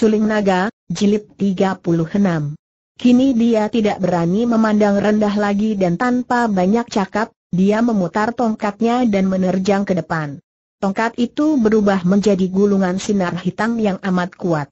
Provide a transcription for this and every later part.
Suling Naga, Jilid 36. Kini dia tidak berani memandang rendah lagi dan tanpa banyak cakap, dia memutar tongkatnya dan menerjang ke depan. Tongkat itu berubah menjadi gulungan sinar hitam yang amat kuat.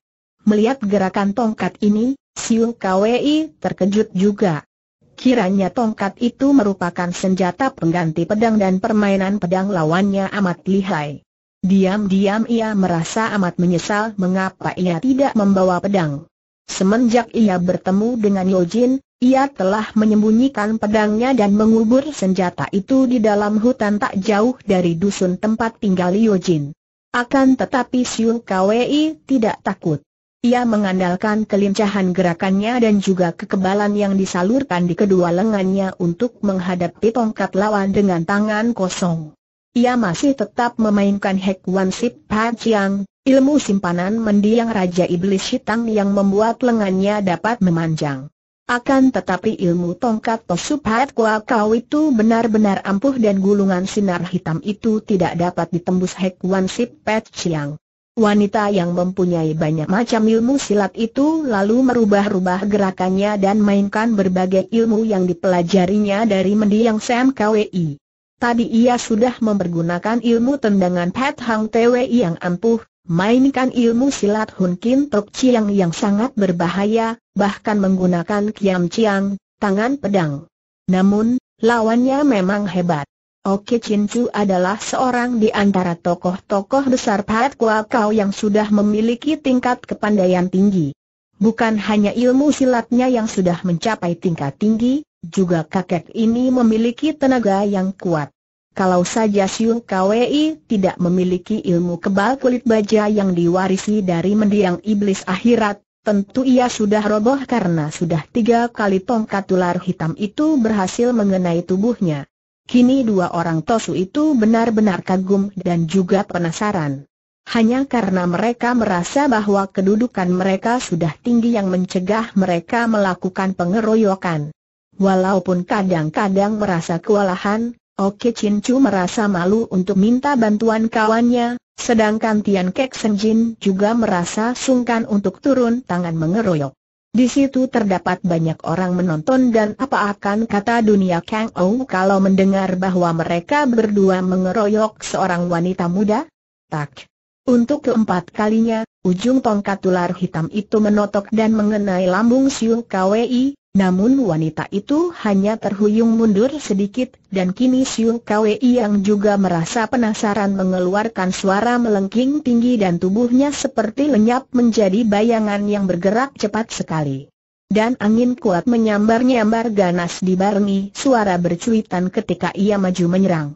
Melihat gerakan tongkat ini, Siu Kwei terkejut juga. Kiranya tongkat itu merupakan senjata pengganti pedang dan permainan pedang lawannya amat lihai. Diam-diam ia merasa amat menyesal mengapa ia tidak membawa pedang. Semenjak ia bertemu dengan Yojin, ia telah menyembunyikan pedangnya dan mengubur senjata itu di dalam hutan tak jauh dari dusun tempat tinggal Yojin. Akan tetapi Siu Kwei tidak takut. Ia mengandalkan kelincahan gerakannya dan juga kekebalan yang disalurkan di kedua lengannya untuk menghadapi tongkat lawan dengan tangan kosong. Ia masih tetap memainkan Hek Wan Sip Paciang, ilmu simpanan mendiang Raja Iblis Hitam yang membuat lengannya dapat memanjang. Akan tetapi ilmu tongkat Tosubhat Kua Kau itu benar-benar ampuh dan gulungan sinar hitam itu tidak dapat ditembus Hek Wan Sip Pet Chiang. Wanita yang mempunyai banyak macam ilmu silat itu lalu merubah-rubah gerakannya dan mainkan berbagai ilmu yang dipelajarinya dari mendiang Sam Kwi. Tadi ia sudah mempergunakan ilmu tendangan Pat Hang Tewe yang ampuh, mainkan ilmu silat Hun Kin Tok Chiang yang sangat berbahaya, bahkan menggunakan Kiam Chiang, tangan pedang. Namun, lawannya memang hebat. Oke Chin Chu adalah seorang di antara tokoh-tokoh besar Pat Kua Kau yang sudah memiliki tingkat kepandaian tinggi. Bukan hanya ilmu silatnya yang sudah mencapai tingkat tinggi, juga kakek ini memiliki tenaga yang kuat. Kalau saja Siung Kwei tidak memiliki ilmu kebal kulit baja yang diwarisi dari mendiang iblis akhirat, tentu ia sudah roboh karena sudah tiga kali tongkat ular hitam itu berhasil mengenai tubuhnya. Kini dua orang Tosu itu benar-benar kagum dan juga penasaran. Hanya karena mereka merasa bahwa kedudukan mereka sudah tinggi yang mencegah mereka melakukan pengeroyokan. Walaupun kadang-kadang merasa kewalahan, Oke Chin Chu merasa malu untuk minta bantuan kawannya, sedangkan Tian Kek Senjin juga merasa sungkan untuk turun tangan mengeroyok. Di situ terdapat banyak orang menonton dan apa akan kata dunia Kang Ou kalau mendengar bahwa mereka berdua mengeroyok seorang wanita muda? Tak. Untuk keempat kalinya, ujung tongkat ular hitam itu menotok dan mengenai lambung Siu Kwei, namun wanita itu hanya terhuyung mundur sedikit dan kini Siu Kwei yang juga merasa penasaran mengeluarkan suara melengking tinggi dan tubuhnya seperti lenyap menjadi bayangan yang bergerak cepat sekali. Dan angin kuat menyambar-nyambar ganas di dibarengi suara bercuitan ketika ia maju menyerang.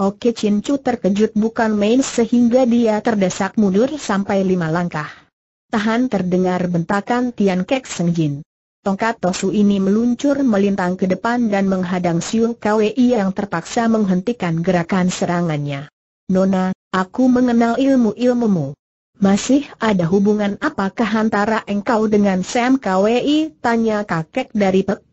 Oke Chin Chu terkejut bukan main sehingga dia terdesak mundur sampai lima langkah. Tahan terdengar bentakan Tian Kek Jin. Tongkat Tosu ini meluncur melintang ke depan dan menghadang Siu Kwei yang terpaksa menghentikan gerakan serangannya. Nona, aku mengenal ilmu-ilmumu. Masih ada hubungan apakah antara engkau dengan Sam Kwei? Tanya kakek dari Pek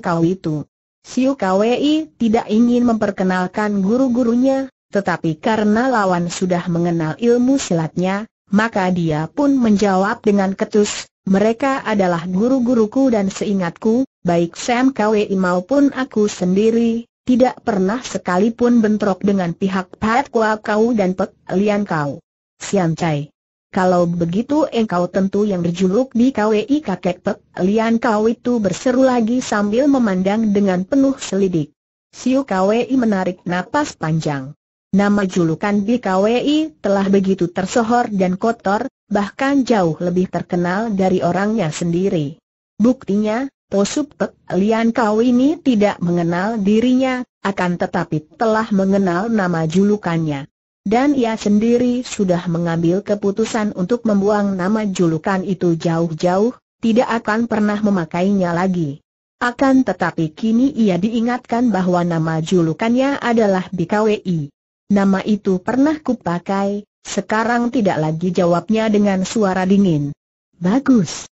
Kau itu. Siu Kwei tidak ingin memperkenalkan guru-gurunya, tetapi karena lawan sudah mengenal ilmu silatnya, maka dia pun menjawab dengan ketus, mereka adalah guru-guruku dan seingatku, baik Sam Kwei maupun aku sendiri, tidak pernah sekalipun bentrok dengan pihak Pat Kua Kau dan Pek Lian Kau. Sian Chai. Kalau begitu engkau tentu yang berjuluk di KWI kakek Pek Lian Kau itu berseru lagi sambil memandang dengan penuh selidik. Siu KWI menarik napas panjang. Nama julukan BKWI telah begitu tersohor dan kotor, bahkan jauh lebih terkenal dari orangnya sendiri. Buktinya, Posup Pek Lian Kau ini tidak mengenal dirinya, akan tetapi telah mengenal nama julukannya. Dan ia sendiri sudah mengambil keputusan untuk membuang nama julukan itu jauh-jauh, tidak akan pernah memakainya lagi. Akan tetapi kini ia diingatkan bahwa nama julukannya adalah BKWI. Nama itu pernah kupakai, sekarang tidak lagi jawabnya dengan suara dingin. Bagus.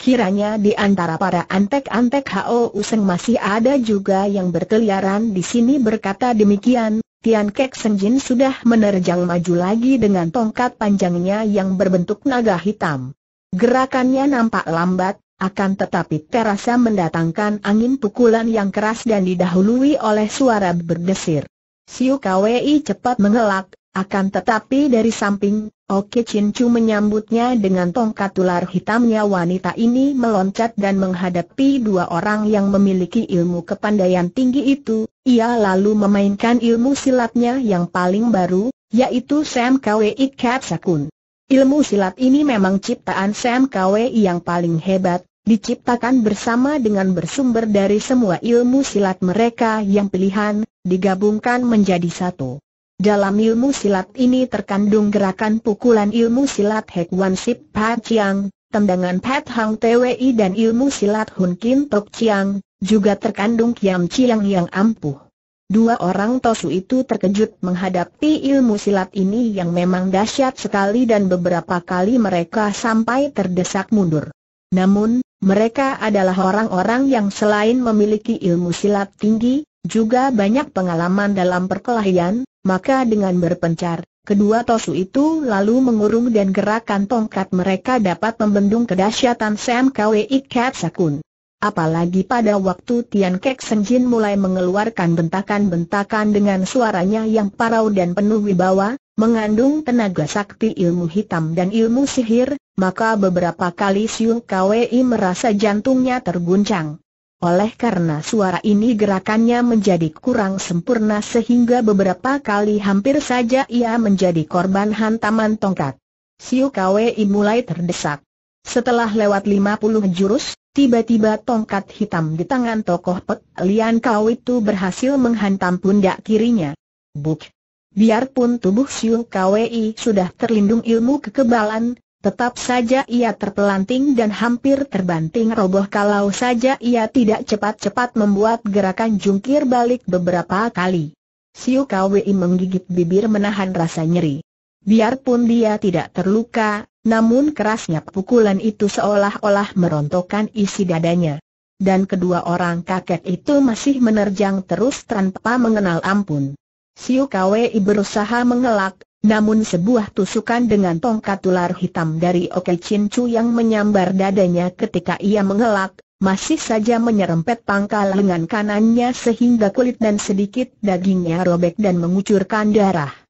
Kiranya di antara para antek-antek HO Useng masih ada juga yang berkeliaran di sini berkata demikian, Tian Kek Jin sudah menerjang maju lagi dengan tongkat panjangnya yang berbentuk naga hitam. Gerakannya nampak lambat, akan tetapi terasa mendatangkan angin pukulan yang keras dan didahului oleh suara berdesir. Siu Kwei cepat mengelak, akan tetapi dari samping, Oke Chin Chu menyambutnya dengan tongkat ular hitamnya wanita ini meloncat dan menghadapi dua orang yang memiliki ilmu kepandaian tinggi itu, ia lalu memainkan ilmu silatnya yang paling baru, yaitu Sam Kwei Kat Sakun. Ilmu silat ini memang ciptaan Sam Kwei yang paling hebat, Diciptakan bersama dengan bersumber dari semua ilmu silat mereka yang pilihan, digabungkan menjadi satu. Dalam ilmu silat ini terkandung gerakan pukulan ilmu silat Hek Wan Sip Pat Chiang, tendangan Pat Hang TWI dan ilmu silat Hun Kin Tok Chiang, juga terkandung Kiam Chiang yang ampuh. Dua orang tosu itu terkejut menghadapi ilmu silat ini yang memang dahsyat sekali dan beberapa kali mereka sampai terdesak mundur. Namun, mereka adalah orang-orang yang selain memiliki ilmu silat tinggi, juga banyak pengalaman dalam perkelahian, maka dengan berpencar, kedua tosu itu lalu mengurung dan gerakan tongkat mereka dapat membendung kedahsyatan Sam Kwei Kat Sakun. Apalagi pada waktu Tian Kek Senjin mulai mengeluarkan bentakan-bentakan dengan suaranya yang parau dan penuh wibawa, mengandung tenaga sakti ilmu hitam dan ilmu sihir, maka beberapa kali Siu Kwei merasa jantungnya terguncang. Oleh karena suara ini gerakannya menjadi kurang sempurna sehingga beberapa kali hampir saja ia menjadi korban hantaman tongkat. Siu Kwei mulai terdesak. Setelah lewat 50 jurus, tiba-tiba tongkat hitam di tangan tokoh Pek Lian Kau itu berhasil menghantam pundak kirinya. Buk! Biarpun tubuh Siu Kwei sudah terlindung ilmu kekebalan, tetap saja ia terpelanting dan hampir terbanting roboh kalau saja ia tidak cepat-cepat membuat gerakan jungkir balik beberapa kali. Siu KWI menggigit bibir menahan rasa nyeri. Biarpun dia tidak terluka, namun kerasnya pukulan itu seolah-olah merontokkan isi dadanya. Dan kedua orang kakek itu masih menerjang terus tanpa mengenal ampun. Siu Kwei berusaha mengelak, namun sebuah tusukan dengan tongkat ular hitam dari Oke Chin Chu yang menyambar dadanya ketika ia mengelak, masih saja menyerempet pangkal lengan kanannya sehingga kulit dan sedikit dagingnya robek dan mengucurkan darah.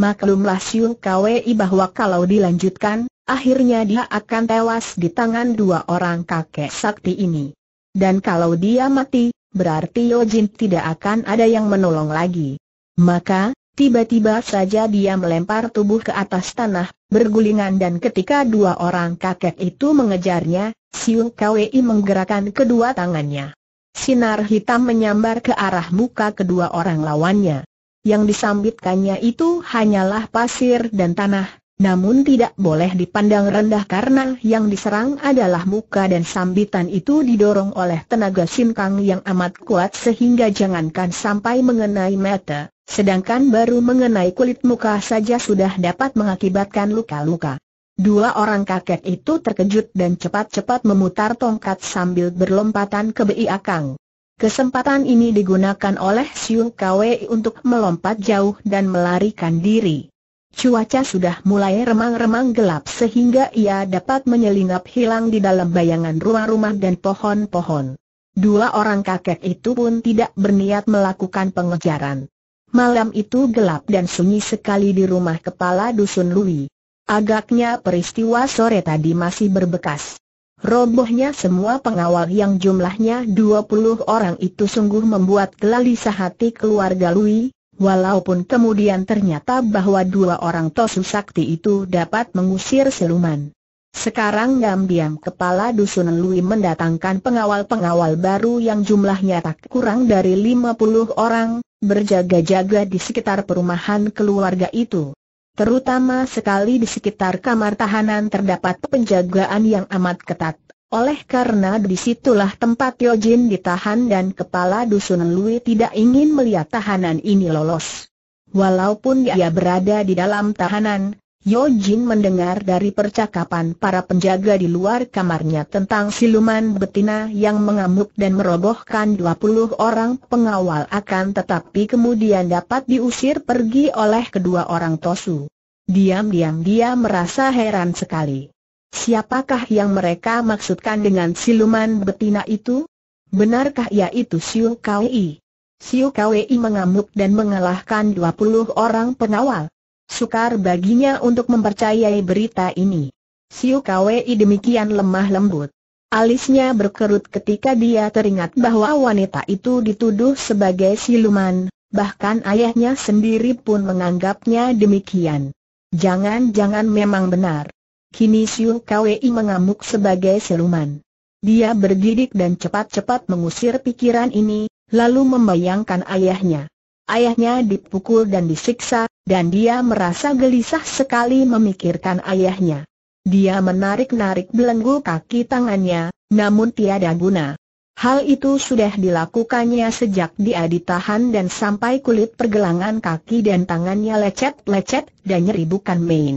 Maklumlah Siu Kwei bahwa kalau dilanjutkan, akhirnya dia akan tewas di tangan dua orang kakek sakti ini. Dan kalau dia mati, berarti Yojin tidak akan ada yang menolong lagi. Maka, tiba-tiba saja dia melempar tubuh ke atas tanah, bergulingan dan ketika dua orang kakek itu mengejarnya, Siu Kwei menggerakkan kedua tangannya. Sinar hitam menyambar ke arah muka kedua orang lawannya yang disambitkannya itu hanyalah pasir dan tanah, namun tidak boleh dipandang rendah karena yang diserang adalah muka dan sambitan itu didorong oleh tenaga sinkang yang amat kuat sehingga jangankan sampai mengenai mata, sedangkan baru mengenai kulit muka saja sudah dapat mengakibatkan luka-luka. Dua orang kakek itu terkejut dan cepat-cepat memutar tongkat sambil berlompatan ke Akang. Kesempatan ini digunakan oleh Siu Kwe untuk melompat jauh dan melarikan diri. Cuaca sudah mulai remang-remang gelap sehingga ia dapat menyelinap hilang di dalam bayangan rumah-rumah dan pohon-pohon. Dua orang kakek itu pun tidak berniat melakukan pengejaran. Malam itu gelap dan sunyi sekali di rumah kepala dusun Lui. Agaknya peristiwa sore tadi masih berbekas. Robohnya semua pengawal yang jumlahnya 20 orang itu sungguh membuat gelisah hati keluarga Lui, walaupun kemudian ternyata bahwa dua orang Tosu Sakti itu dapat mengusir siluman. Sekarang diam-diam kepala dusun Lui mendatangkan pengawal-pengawal baru yang jumlahnya tak kurang dari 50 orang, berjaga-jaga di sekitar perumahan keluarga itu. Terutama sekali di sekitar kamar tahanan terdapat penjagaan yang amat ketat. Oleh karena disitulah tempat Yojin ditahan dan kepala dusun Lui tidak ingin melihat tahanan ini lolos. Walaupun dia berada di dalam tahanan, Yo Jin mendengar dari percakapan para penjaga di luar kamarnya tentang siluman betina yang mengamuk dan merobohkan 20 orang pengawal akan tetapi kemudian dapat diusir pergi oleh kedua orang Tosu. Diam-diam dia merasa heran sekali. Siapakah yang mereka maksudkan dengan siluman betina itu? Benarkah yaitu Siu Kwei? Siu Kwei mengamuk dan mengalahkan 20 orang pengawal. Sukar baginya untuk mempercayai berita ini. Siu Kwei demikian lemah lembut. Alisnya berkerut ketika dia teringat bahwa wanita itu dituduh sebagai siluman, bahkan ayahnya sendiri pun menganggapnya demikian. Jangan-jangan memang benar. Kini Siu Kwei mengamuk sebagai siluman. Dia bergidik dan cepat-cepat mengusir pikiran ini, lalu membayangkan ayahnya. Ayahnya dipukul dan disiksa, dan dia merasa gelisah sekali memikirkan ayahnya. Dia menarik-narik belenggu kaki tangannya, namun tiada guna. Hal itu sudah dilakukannya sejak dia ditahan dan sampai kulit pergelangan kaki dan tangannya lecet-lecet dan nyeri bukan main.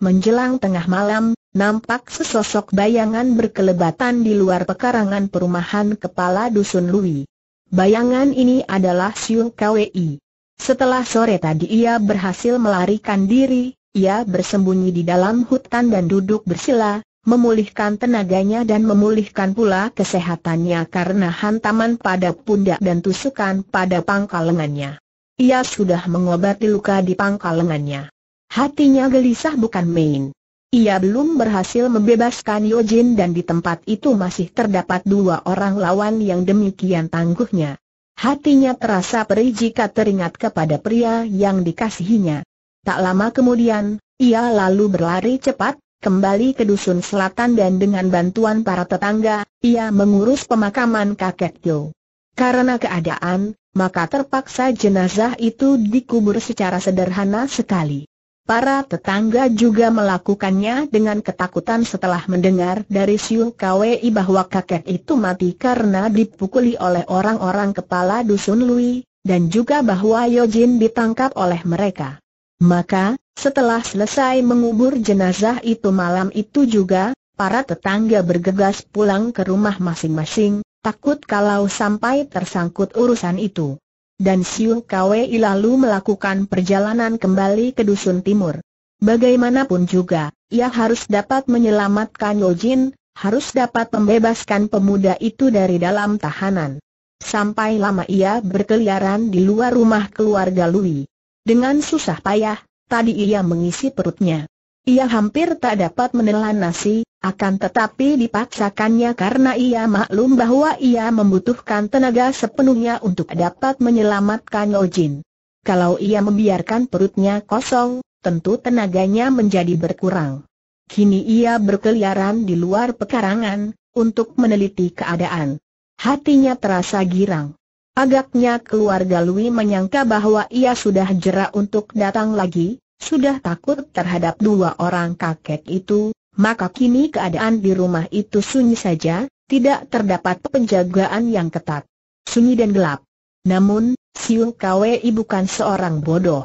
Menjelang tengah malam, nampak sesosok bayangan berkelebatan di luar pekarangan perumahan kepala dusun Lui. Bayangan ini adalah Siung Kwi. Setelah sore tadi ia berhasil melarikan diri, ia bersembunyi di dalam hutan dan duduk bersila, memulihkan tenaganya dan memulihkan pula kesehatannya karena hantaman pada pundak dan tusukan pada pangkal lengannya. Ia sudah mengobati luka di pangkal lengannya. Hatinya gelisah bukan main. Ia belum berhasil membebaskan Yojin dan di tempat itu masih terdapat dua orang lawan yang demikian tangguhnya. Hatinya terasa perih jika teringat kepada pria yang dikasihinya. Tak lama kemudian, ia lalu berlari cepat, kembali ke dusun selatan dan dengan bantuan para tetangga, ia mengurus pemakaman kakek Jo. Karena keadaan, maka terpaksa jenazah itu dikubur secara sederhana sekali. Para tetangga juga melakukannya dengan ketakutan setelah mendengar dari Siu Kwei bahwa kakek itu mati karena dipukuli oleh orang-orang kepala dusun Lui, dan juga bahwa Yojin ditangkap oleh mereka. Maka, setelah selesai mengubur jenazah itu malam itu juga, para tetangga bergegas pulang ke rumah masing-masing, takut kalau sampai tersangkut urusan itu dan Siu Kwei lalu melakukan perjalanan kembali ke Dusun Timur. Bagaimanapun juga, ia harus dapat menyelamatkan Yojin, harus dapat membebaskan pemuda itu dari dalam tahanan. Sampai lama ia berkeliaran di luar rumah keluarga Lui. Dengan susah payah, tadi ia mengisi perutnya. Ia hampir tak dapat menelan nasi, akan tetapi dipaksakannya karena ia maklum bahwa ia membutuhkan tenaga sepenuhnya untuk dapat menyelamatkan Ojin. Kalau ia membiarkan perutnya kosong, tentu tenaganya menjadi berkurang. Kini ia berkeliaran di luar pekarangan, untuk meneliti keadaan. Hatinya terasa girang. Agaknya keluarga Lui menyangka bahwa ia sudah jera untuk datang lagi, sudah takut terhadap dua orang kakek itu, maka kini keadaan di rumah itu sunyi saja, tidak terdapat penjagaan yang ketat. Sunyi dan gelap. Namun, Siu Kwei bukan seorang bodoh.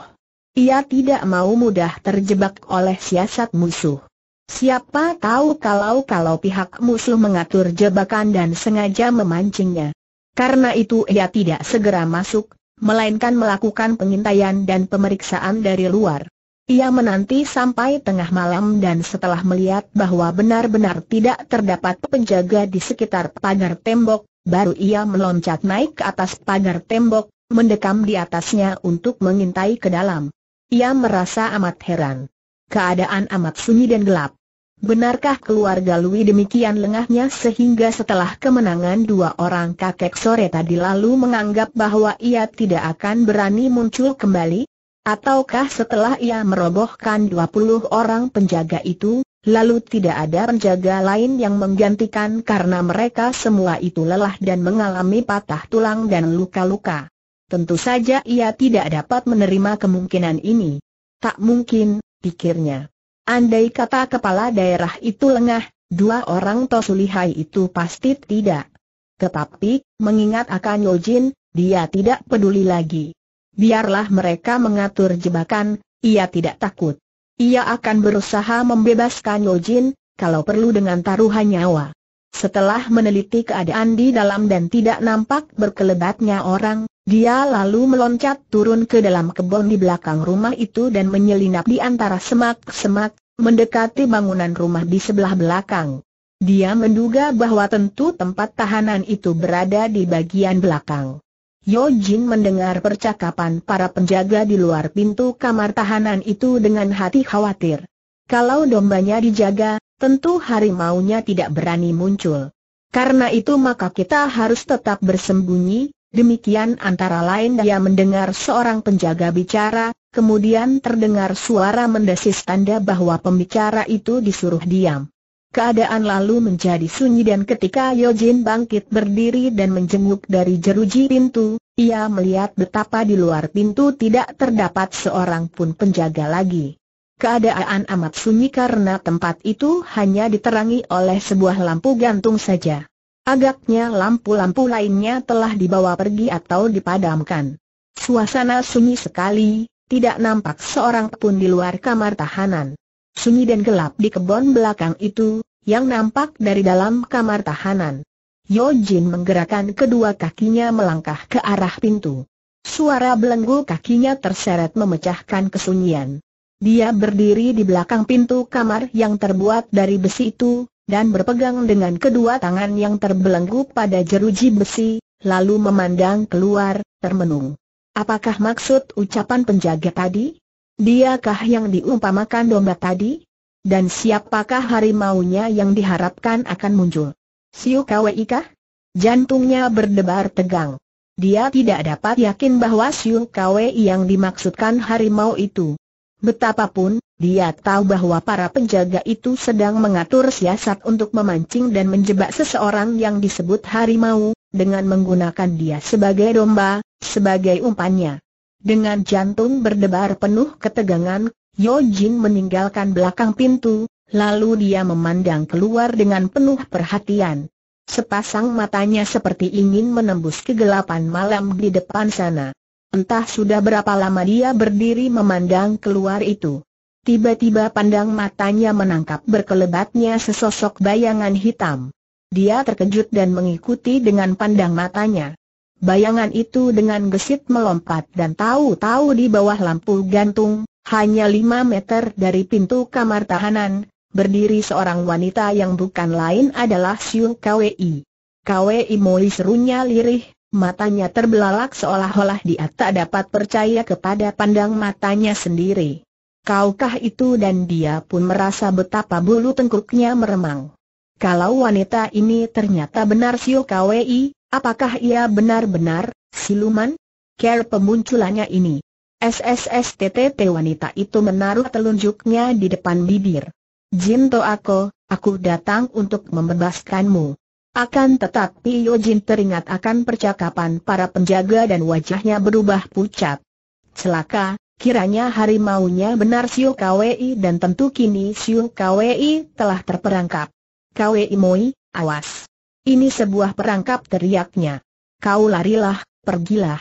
Ia tidak mau mudah terjebak oleh siasat musuh. Siapa tahu kalau-kalau pihak musuh mengatur jebakan dan sengaja memancingnya. Karena itu ia tidak segera masuk, melainkan melakukan pengintaian dan pemeriksaan dari luar. Ia menanti sampai tengah malam dan setelah melihat bahwa benar-benar tidak terdapat penjaga di sekitar pagar tembok, baru ia meloncat naik ke atas pagar tembok, mendekam di atasnya untuk mengintai ke dalam. Ia merasa amat heran. Keadaan amat sunyi dan gelap. Benarkah keluarga Lui demikian lengahnya sehingga setelah kemenangan dua orang kakek sore tadi lalu menganggap bahwa ia tidak akan berani muncul kembali? Ataukah setelah ia merobohkan 20 orang penjaga itu, lalu tidak ada penjaga lain yang menggantikan karena mereka semua itu lelah dan mengalami patah tulang dan luka-luka. Tentu saja ia tidak dapat menerima kemungkinan ini. Tak mungkin, pikirnya. Andai kata kepala daerah itu lengah, dua orang Tosulihai itu pasti tidak. Tetapi, mengingat akan Yojin, dia tidak peduli lagi biarlah mereka mengatur jebakan, ia tidak takut. Ia akan berusaha membebaskan Yojin, kalau perlu dengan taruhan nyawa. Setelah meneliti keadaan di dalam dan tidak nampak berkelebatnya orang, dia lalu meloncat turun ke dalam kebun di belakang rumah itu dan menyelinap di antara semak-semak, mendekati bangunan rumah di sebelah belakang. Dia menduga bahwa tentu tempat tahanan itu berada di bagian belakang. Yo Jin mendengar percakapan para penjaga di luar pintu kamar tahanan itu dengan hati khawatir. Kalau dombanya dijaga, tentu harimaunya tidak berani muncul. Karena itu maka kita harus tetap bersembunyi, demikian antara lain dia mendengar seorang penjaga bicara, kemudian terdengar suara mendesis tanda bahwa pembicara itu disuruh diam. Keadaan lalu menjadi sunyi dan ketika Yojin bangkit berdiri dan menjenguk dari jeruji pintu, ia melihat betapa di luar pintu tidak terdapat seorang pun penjaga lagi. Keadaan amat sunyi karena tempat itu hanya diterangi oleh sebuah lampu gantung saja. Agaknya lampu-lampu lainnya telah dibawa pergi atau dipadamkan. Suasana sunyi sekali, tidak nampak seorang pun di luar kamar tahanan sunyi dan gelap di kebun belakang itu, yang nampak dari dalam kamar tahanan. Yo Jin menggerakkan kedua kakinya melangkah ke arah pintu. Suara belenggu kakinya terseret memecahkan kesunyian. Dia berdiri di belakang pintu kamar yang terbuat dari besi itu, dan berpegang dengan kedua tangan yang terbelenggu pada jeruji besi, lalu memandang keluar, termenung. Apakah maksud ucapan penjaga tadi? Diakah yang diumpamakan domba tadi? Dan siapakah harimaunya yang diharapkan akan muncul? Siu Kwei kah? Jantungnya berdebar tegang. Dia tidak dapat yakin bahwa Siu Kwei yang dimaksudkan harimau itu. Betapapun, dia tahu bahwa para penjaga itu sedang mengatur siasat untuk memancing dan menjebak seseorang yang disebut harimau, dengan menggunakan dia sebagai domba, sebagai umpannya. Dengan jantung berdebar penuh ketegangan, Yo Jin meninggalkan belakang pintu, lalu dia memandang keluar dengan penuh perhatian. Sepasang matanya seperti ingin menembus kegelapan malam di depan sana. Entah sudah berapa lama dia berdiri memandang keluar itu. Tiba-tiba pandang matanya menangkap berkelebatnya sesosok bayangan hitam. Dia terkejut dan mengikuti dengan pandang matanya. Bayangan itu dengan gesit melompat dan tahu-tahu di bawah lampu gantung, hanya lima meter dari pintu kamar tahanan, berdiri seorang wanita yang bukan lain adalah Siu KWI. KWI Moi serunya lirih, matanya terbelalak seolah-olah dia tak dapat percaya kepada pandang matanya sendiri. Kaukah itu dan dia pun merasa betapa bulu tengkuknya meremang. Kalau wanita ini ternyata benar Siu KWI, Apakah ia benar-benar siluman? Care pemunculannya ini. SSSTTT wanita itu menaruh telunjuknya di depan bibir. Jin Toako, aku datang untuk membebaskanmu. Akan tetapi Yo Jin teringat akan percakapan para penjaga dan wajahnya berubah pucat. Celaka, kiranya harimaunya benar Siu Kwei dan tentu kini Siu Kwei telah terperangkap. Kwei Moi, awas. Ini sebuah perangkap teriaknya. Kau larilah, pergilah.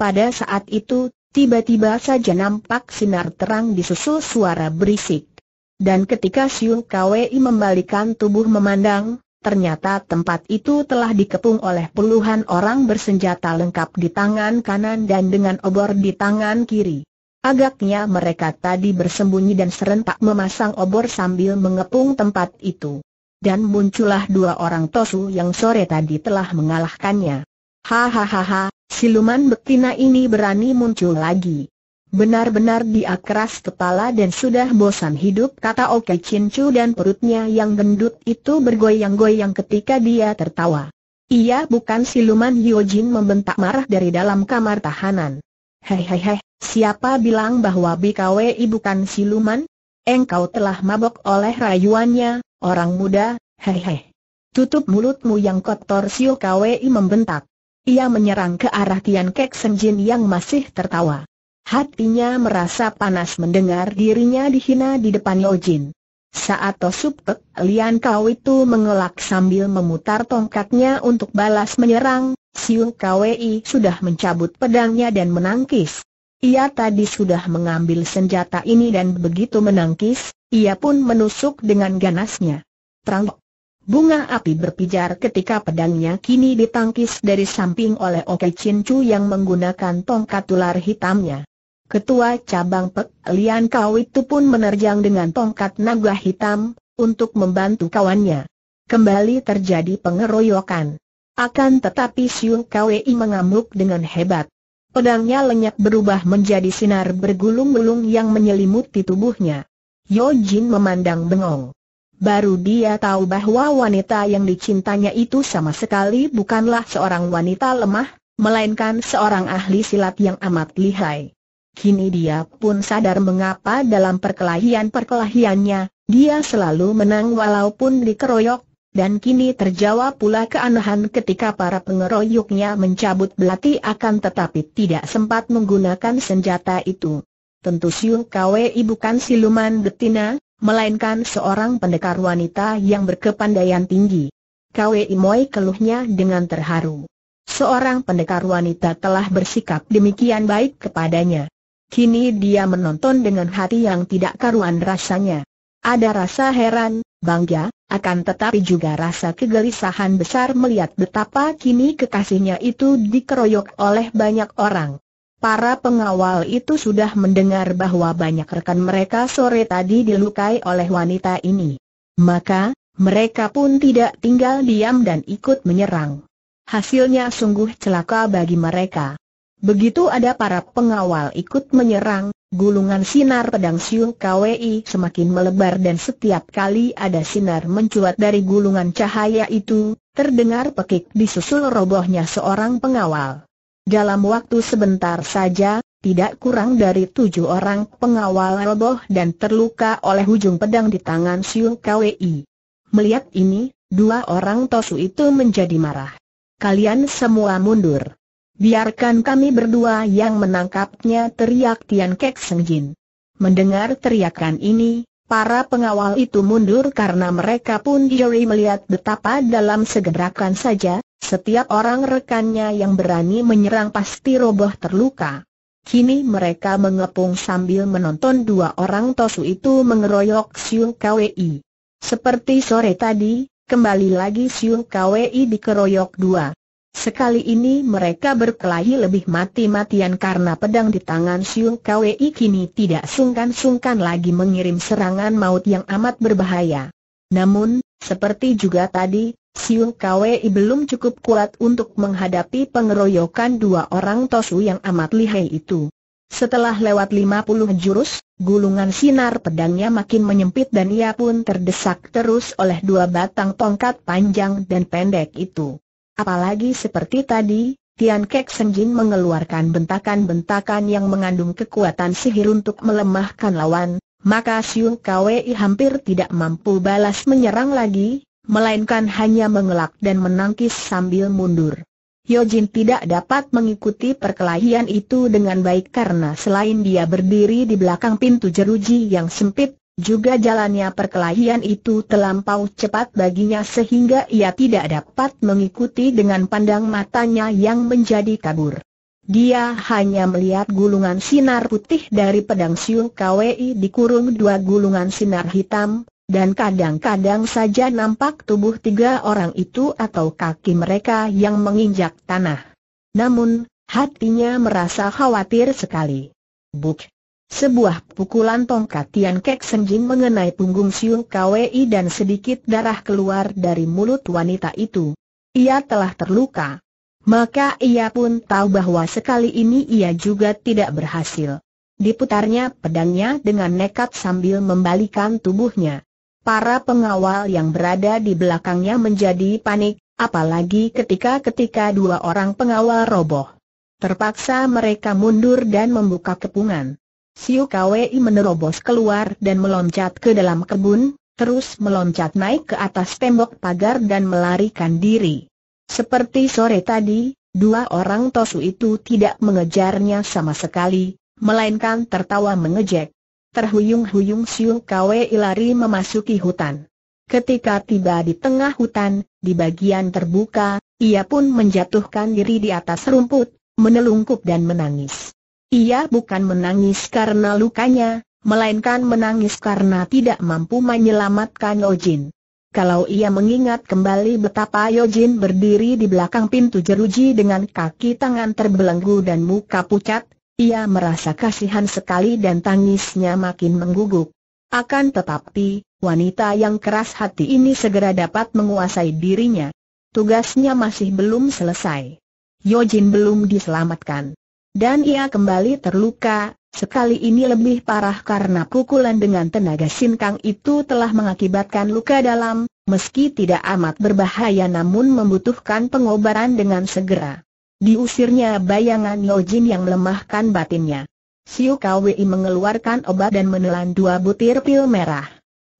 Pada saat itu, tiba-tiba saja nampak sinar terang disusul suara berisik. Dan ketika Siu Kwei membalikan tubuh memandang, ternyata tempat itu telah dikepung oleh puluhan orang bersenjata lengkap di tangan kanan dan dengan obor di tangan kiri. Agaknya mereka tadi bersembunyi dan serentak memasang obor sambil mengepung tempat itu dan muncullah dua orang Tosu yang sore tadi telah mengalahkannya. Hahaha, siluman betina ini berani muncul lagi. Benar-benar dia keras kepala dan sudah bosan hidup kata Oke Cincu dan perutnya yang gendut itu bergoyang-goyang ketika dia tertawa. Ia bukan siluman Hyojin membentak marah dari dalam kamar tahanan. Hehehe, siapa bilang bahwa BKWI bukan siluman? Engkau telah mabok oleh rayuannya, orang muda, hehe. Tutup mulutmu yang kotor Sio Kwei membentak. Ia menyerang ke arah Tian Kek Senjin yang masih tertawa. Hatinya merasa panas mendengar dirinya dihina di depan Yojin. Saat Tosup Pek Lian Kau itu mengelak sambil memutar tongkatnya untuk balas menyerang, Siu Kwei sudah mencabut pedangnya dan menangkis. Ia tadi sudah mengambil senjata ini dan begitu menangkis, ia pun menusuk dengan ganasnya. Terang. Bunga api berpijar ketika pedangnya kini ditangkis dari samping oleh Oke Chin Chu yang menggunakan tongkat ular hitamnya. Ketua cabang Pek Lian Kau itu pun menerjang dengan tongkat naga hitam, untuk membantu kawannya. Kembali terjadi pengeroyokan. Akan tetapi Siung Kwei mengamuk dengan hebat. Pedangnya lenyap berubah menjadi sinar bergulung-gulung yang menyelimuti tubuhnya. Yo Jin memandang bengong. Baru dia tahu bahwa wanita yang dicintanya itu sama sekali bukanlah seorang wanita lemah, melainkan seorang ahli silat yang amat lihai. Kini dia pun sadar mengapa dalam perkelahian-perkelahiannya, dia selalu menang walaupun dikeroyok, dan kini terjawab pula keanehan ketika para pengeroyoknya mencabut belati akan tetapi tidak sempat menggunakan senjata itu. Tentu Siung ibu bukan siluman betina, melainkan seorang pendekar wanita yang berkepandaian tinggi. Kwei Moi keluhnya dengan terharu. Seorang pendekar wanita telah bersikap demikian baik kepadanya. Kini dia menonton dengan hati yang tidak karuan rasanya. Ada rasa heran, bangga, akan tetapi juga rasa kegelisahan besar melihat betapa kini kekasihnya itu dikeroyok oleh banyak orang. Para pengawal itu sudah mendengar bahwa banyak rekan mereka sore tadi dilukai oleh wanita ini. Maka, mereka pun tidak tinggal diam dan ikut menyerang. Hasilnya sungguh celaka bagi mereka. Begitu ada para pengawal ikut menyerang, Gulungan sinar pedang Siu Kwi semakin melebar dan setiap kali ada sinar mencuat dari gulungan cahaya itu, terdengar pekik disusul robohnya seorang pengawal. Dalam waktu sebentar saja, tidak kurang dari tujuh orang pengawal roboh dan terluka oleh ujung pedang di tangan Siu Kwi. Melihat ini, dua orang Tosu itu menjadi marah. Kalian semua mundur. Biarkan kami berdua yang menangkapnya teriak Tian Kek Seng Jin. Mendengar teriakan ini, para pengawal itu mundur karena mereka pun diri melihat betapa dalam segerakan saja, setiap orang rekannya yang berani menyerang pasti roboh terluka. Kini mereka mengepung sambil menonton dua orang tosu itu mengeroyok Siu Kwei. Seperti sore tadi, kembali lagi Siu Kwei dikeroyok dua Sekali ini mereka berkelahi lebih mati-matian karena pedang di tangan Siu Kwei kini tidak sungkan-sungkan lagi mengirim serangan maut yang amat berbahaya. Namun, seperti juga tadi, Siu Kwei belum cukup kuat untuk menghadapi pengeroyokan dua orang Tosu yang amat lihai itu. Setelah lewat 50 jurus, gulungan sinar pedangnya makin menyempit dan ia pun terdesak terus oleh dua batang tongkat panjang dan pendek itu. Apalagi seperti tadi, Tian Kek Senjin mengeluarkan bentakan-bentakan yang mengandung kekuatan sihir untuk melemahkan lawan, maka Xiong Kwei hampir tidak mampu balas menyerang lagi, melainkan hanya mengelak dan menangkis sambil mundur. Yojin tidak dapat mengikuti perkelahian itu dengan baik karena selain dia berdiri di belakang pintu jeruji yang sempit, juga jalannya perkelahian itu terlampau cepat baginya sehingga ia tidak dapat mengikuti dengan pandang matanya yang menjadi kabur. Dia hanya melihat gulungan sinar putih dari pedang Siu Kwei dikurung dua gulungan sinar hitam, dan kadang-kadang saja nampak tubuh tiga orang itu atau kaki mereka yang menginjak tanah. Namun, hatinya merasa khawatir sekali. Buk, sebuah pukulan tongkat Tian Kek Senjin mengenai punggung Siung Kwei dan sedikit darah keluar dari mulut wanita itu. Ia telah terluka. Maka ia pun tahu bahwa sekali ini ia juga tidak berhasil. Diputarnya pedangnya dengan nekat sambil membalikan tubuhnya. Para pengawal yang berada di belakangnya menjadi panik, apalagi ketika-ketika dua orang pengawal roboh. Terpaksa mereka mundur dan membuka kepungan. Siu Kwei menerobos keluar dan meloncat ke dalam kebun, terus meloncat naik ke atas tembok pagar dan melarikan diri. Seperti sore tadi, dua orang Tosu itu tidak mengejarnya sama sekali, melainkan tertawa mengejek. Terhuyung-huyung Siu Kwei lari memasuki hutan. Ketika tiba di tengah hutan, di bagian terbuka, ia pun menjatuhkan diri di atas rumput, menelungkup dan menangis. Ia bukan menangis karena lukanya, melainkan menangis karena tidak mampu menyelamatkan Yojin. Kalau ia mengingat kembali betapa Yojin berdiri di belakang pintu jeruji dengan kaki tangan terbelenggu dan muka pucat, ia merasa kasihan sekali dan tangisnya makin menggugup. Akan tetapi, wanita yang keras hati ini segera dapat menguasai dirinya. Tugasnya masih belum selesai. Yojin belum diselamatkan. Dan ia kembali terluka, sekali ini lebih parah karena pukulan dengan tenaga sinkang itu telah mengakibatkan luka dalam, meski tidak amat berbahaya namun membutuhkan pengobaran dengan segera. Diusirnya bayangan Yojin yang melemahkan batinnya. Siu Kwei mengeluarkan obat dan menelan dua butir pil merah.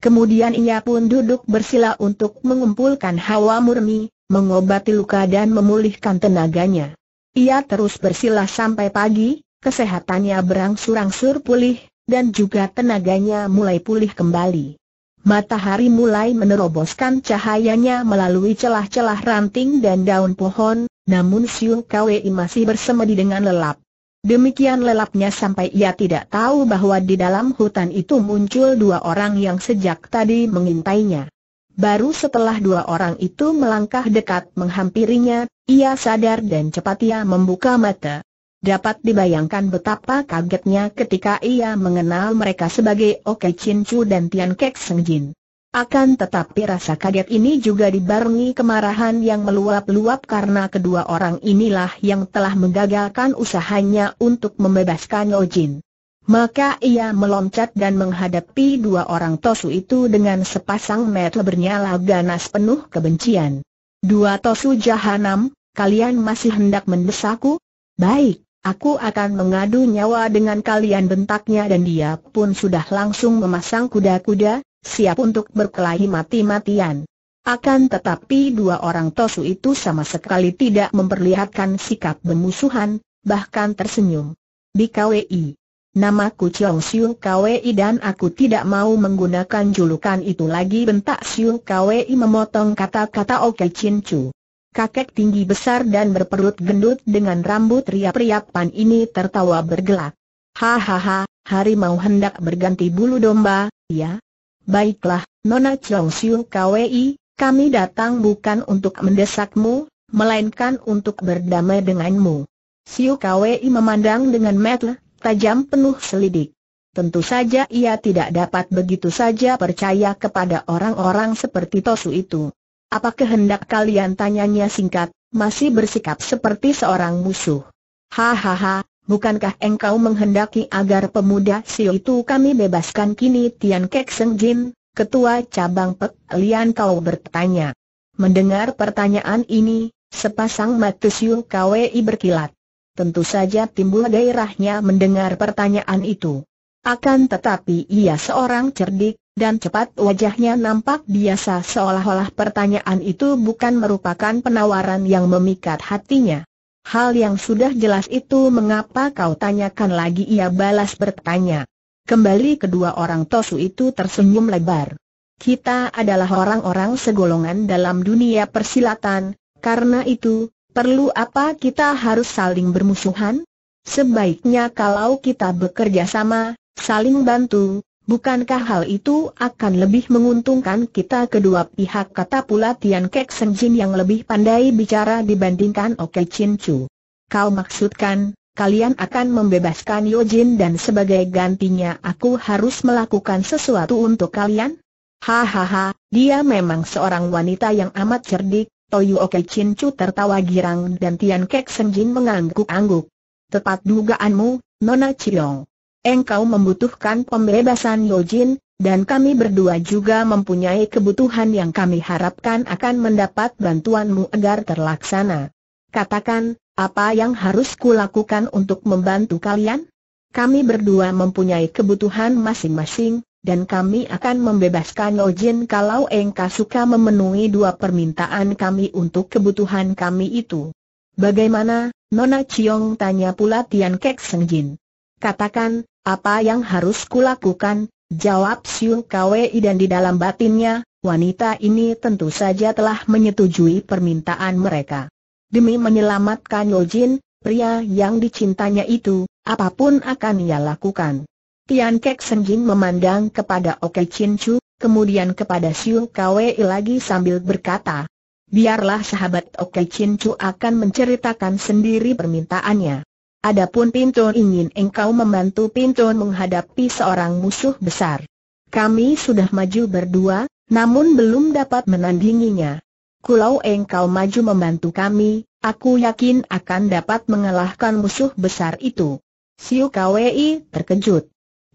Kemudian ia pun duduk bersila untuk mengumpulkan hawa murni, mengobati luka dan memulihkan tenaganya. Ia terus bersilah sampai pagi, kesehatannya berangsur-angsur pulih, dan juga tenaganya mulai pulih kembali. Matahari mulai meneroboskan cahayanya melalui celah-celah ranting dan daun pohon, namun Siu Kwei masih bersemedi dengan lelap. Demikian lelapnya sampai ia tidak tahu bahwa di dalam hutan itu muncul dua orang yang sejak tadi mengintainya. Baru setelah dua orang itu melangkah dekat menghampirinya, ia sadar dan cepat ia membuka mata. Dapat dibayangkan betapa kagetnya ketika ia mengenal mereka sebagai Oke Chin Chu dan Tian Kek Seng Jin. Akan tetapi rasa kaget ini juga dibarengi kemarahan yang meluap-luap karena kedua orang inilah yang telah menggagalkan usahanya untuk membebaskan Ojin. Oh maka ia meloncat dan menghadapi dua orang tosu itu dengan sepasang mata bernyala ganas penuh kebencian. Dua tosu jahanam, kalian masih hendak mendesakku? Baik, Aku akan mengadu nyawa dengan kalian bentaknya dan dia pun sudah langsung memasang kuda-kuda, siap untuk berkelahi mati-matian. Akan tetapi dua orang tosu itu sama sekali tidak memperlihatkan sikap bermusuhan, bahkan tersenyum. Di KWI, Nama ku Chong Siu Kwei dan aku tidak mau menggunakan julukan itu lagi bentak Siu Kwei memotong kata-kata Oke Chin Chu. Kakek tinggi besar dan berperut gendut dengan rambut riap pan ini tertawa bergelak. Hahaha, harimau hendak berganti bulu domba, ya? Baiklah, Nona Chong Siu Kwei, kami datang bukan untuk mendesakmu, melainkan untuk berdamai denganmu. Siu Kwei memandang dengan mata tajam penuh selidik. Tentu saja ia tidak dapat begitu saja percaya kepada orang-orang seperti Tosu itu. Apa kehendak kalian tanyanya singkat, masih bersikap seperti seorang musuh. Hahaha, bukankah engkau menghendaki agar pemuda si itu kami bebaskan kini Tian Kek Seng Jin, ketua cabang Pek Lian kau bertanya. Mendengar pertanyaan ini, sepasang mata Sio Kwei berkilat. Tentu saja timbul gairahnya mendengar pertanyaan itu. Akan tetapi ia seorang cerdik, dan cepat wajahnya nampak biasa seolah-olah pertanyaan itu bukan merupakan penawaran yang memikat hatinya. Hal yang sudah jelas itu mengapa kau tanyakan lagi ia balas bertanya. Kembali kedua orang Tosu itu tersenyum lebar. Kita adalah orang-orang segolongan dalam dunia persilatan, karena itu, Perlu apa kita harus saling bermusuhan? Sebaiknya kalau kita bekerja sama, saling bantu, bukankah hal itu akan lebih menguntungkan kita kedua pihak kata pula Tian Kek Senjin yang lebih pandai bicara dibandingkan Oke Chin Chu. Kau maksudkan, kalian akan membebaskan Yojin dan sebagai gantinya aku harus melakukan sesuatu untuk kalian? Hahaha, dia memang seorang wanita yang amat cerdik, Toyu Oke Chin Chu tertawa girang dan Tian Kek Seng Jin mengangguk-angguk. Tepat dugaanmu, Nona Chiong. Engkau membutuhkan pembebasan Yojin, dan kami berdua juga mempunyai kebutuhan yang kami harapkan akan mendapat bantuanmu agar terlaksana. Katakan, apa yang harus kulakukan untuk membantu kalian? Kami berdua mempunyai kebutuhan masing-masing, dan kami akan membebaskan Ojin kalau engkau suka memenuhi dua permintaan kami untuk kebutuhan kami itu. Bagaimana, Nona Chiong tanya pula Tian Kek Seng Jin. Katakan, apa yang harus kulakukan, jawab Siu Kwei dan di dalam batinnya, wanita ini tentu saja telah menyetujui permintaan mereka. Demi menyelamatkan Ojin, pria yang dicintanya itu, apapun akan ia lakukan. Tian Kek Senjin memandang kepada Oke Chin Chu, kemudian kepada Siu Kwei lagi sambil berkata, biarlah sahabat Oke Chin Chu akan menceritakan sendiri permintaannya. Adapun Pintu ingin engkau membantu Pintu menghadapi seorang musuh besar. Kami sudah maju berdua, namun belum dapat menandinginya. Kulau engkau maju membantu kami, aku yakin akan dapat mengalahkan musuh besar itu. Siu Kwei terkejut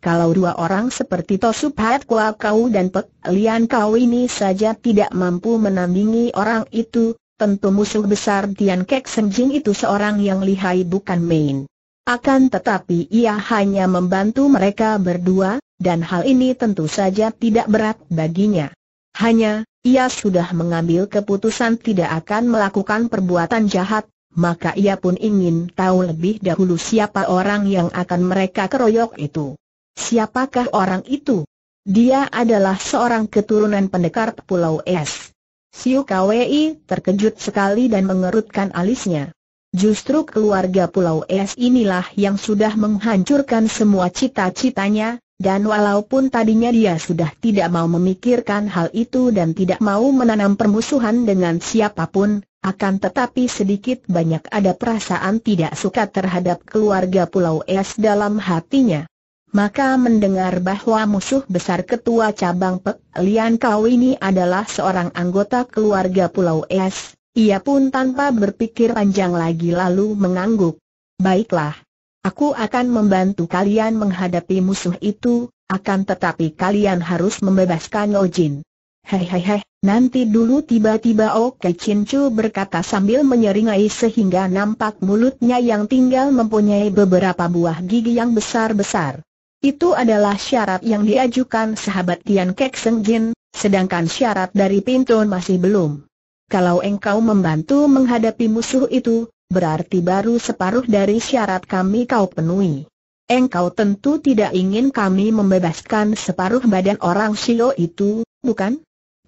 kalau dua orang seperti Tosu Pat Kua Kau dan Pek Lian Kau ini saja tidak mampu menandingi orang itu, tentu musuh besar Tian Kek Senjing itu seorang yang lihai bukan main. Akan tetapi ia hanya membantu mereka berdua, dan hal ini tentu saja tidak berat baginya. Hanya, ia sudah mengambil keputusan tidak akan melakukan perbuatan jahat, maka ia pun ingin tahu lebih dahulu siapa orang yang akan mereka keroyok itu. Siapakah orang itu? Dia adalah seorang keturunan pendekar Pulau Es. Siu Kwei terkejut sekali dan mengerutkan alisnya. Justru keluarga Pulau Es inilah yang sudah menghancurkan semua cita-citanya, dan walaupun tadinya dia sudah tidak mau memikirkan hal itu dan tidak mau menanam permusuhan dengan siapapun, akan tetapi sedikit banyak ada perasaan tidak suka terhadap keluarga Pulau Es dalam hatinya maka mendengar bahwa musuh besar ketua cabang Pek Lian Kau ini adalah seorang anggota keluarga Pulau Es, ia pun tanpa berpikir panjang lagi lalu mengangguk. Baiklah, aku akan membantu kalian menghadapi musuh itu, akan tetapi kalian harus membebaskan Ojin. hei, nanti dulu tiba-tiba Oke Chu berkata sambil menyeringai sehingga nampak mulutnya yang tinggal mempunyai beberapa buah gigi yang besar-besar. Itu adalah syarat yang diajukan sahabat Tian Kek Seng Jin, sedangkan syarat dari Pintu masih belum. Kalau engkau membantu menghadapi musuh itu, berarti baru separuh dari syarat kami kau penuhi. Engkau tentu tidak ingin kami membebaskan separuh badan orang Silo itu, bukan?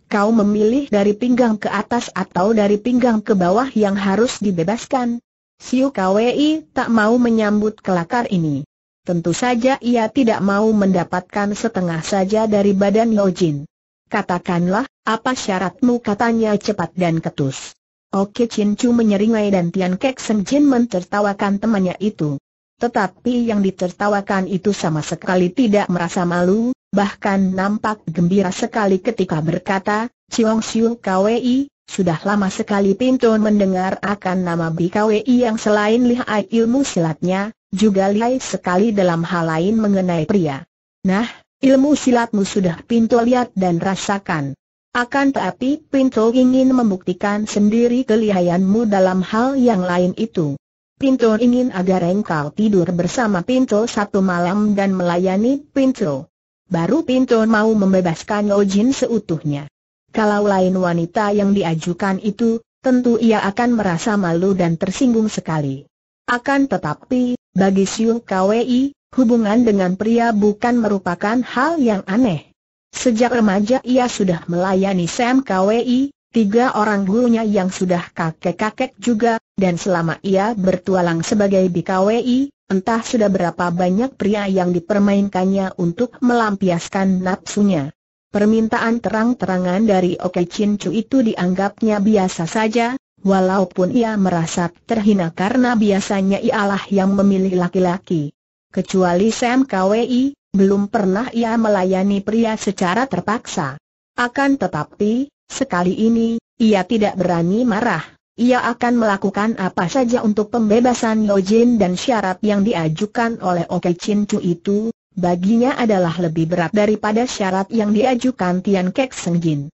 Kau memilih dari pinggang ke atas atau dari pinggang ke bawah yang harus dibebaskan. Siu Kwei tak mau menyambut kelakar ini. Tentu saja ia tidak mau mendapatkan setengah saja dari badan Jin. Katakanlah, apa syaratmu katanya cepat dan ketus. Oke Chin Chu menyeringai dan Tian Kek Seng Jin mentertawakan temannya itu. Tetapi yang ditertawakan itu sama sekali tidak merasa malu, bahkan nampak gembira sekali ketika berkata, Chiong Siu KWI, sudah lama sekali pintu mendengar akan nama BKWI yang selain lihai ilmu silatnya, juga lihai sekali dalam hal lain mengenai pria. Nah, ilmu silatmu sudah pintu lihat dan rasakan. Akan tetapi pintu ingin membuktikan sendiri kelihayanmu dalam hal yang lain itu. Pintu ingin agar engkau tidur bersama pintu satu malam dan melayani pintu. Baru pintu mau membebaskan Ojin seutuhnya. Kalau lain wanita yang diajukan itu, tentu ia akan merasa malu dan tersinggung sekali. Akan tetapi, bagi Siung KWI, hubungan dengan pria bukan merupakan hal yang aneh. Sejak remaja ia sudah melayani Sam KWI, tiga orang gurunya yang sudah kakek-kakek juga, dan selama ia bertualang sebagai BKWI, entah sudah berapa banyak pria yang dipermainkannya untuk melampiaskan nafsunya. Permintaan terang-terangan dari Oke Chin Chu itu dianggapnya biasa saja, Walaupun ia merasa terhina karena biasanya ialah yang memilih laki-laki. Kecuali Sam KWI, belum pernah ia melayani pria secara terpaksa. Akan tetapi, sekali ini, ia tidak berani marah. Ia akan melakukan apa saja untuk pembebasan Yojin dan syarat yang diajukan oleh Oke Chin Chu itu, baginya adalah lebih berat daripada syarat yang diajukan Tian Kek Jin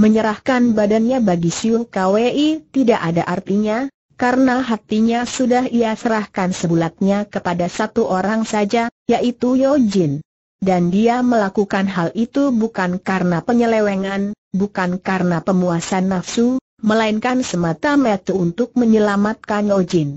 menyerahkan badannya bagi Siu Kwei tidak ada artinya, karena hatinya sudah ia serahkan sebulatnya kepada satu orang saja, yaitu Yo Jin. Dan dia melakukan hal itu bukan karena penyelewengan, bukan karena pemuasan nafsu, melainkan semata-mata untuk menyelamatkan Yo Jin.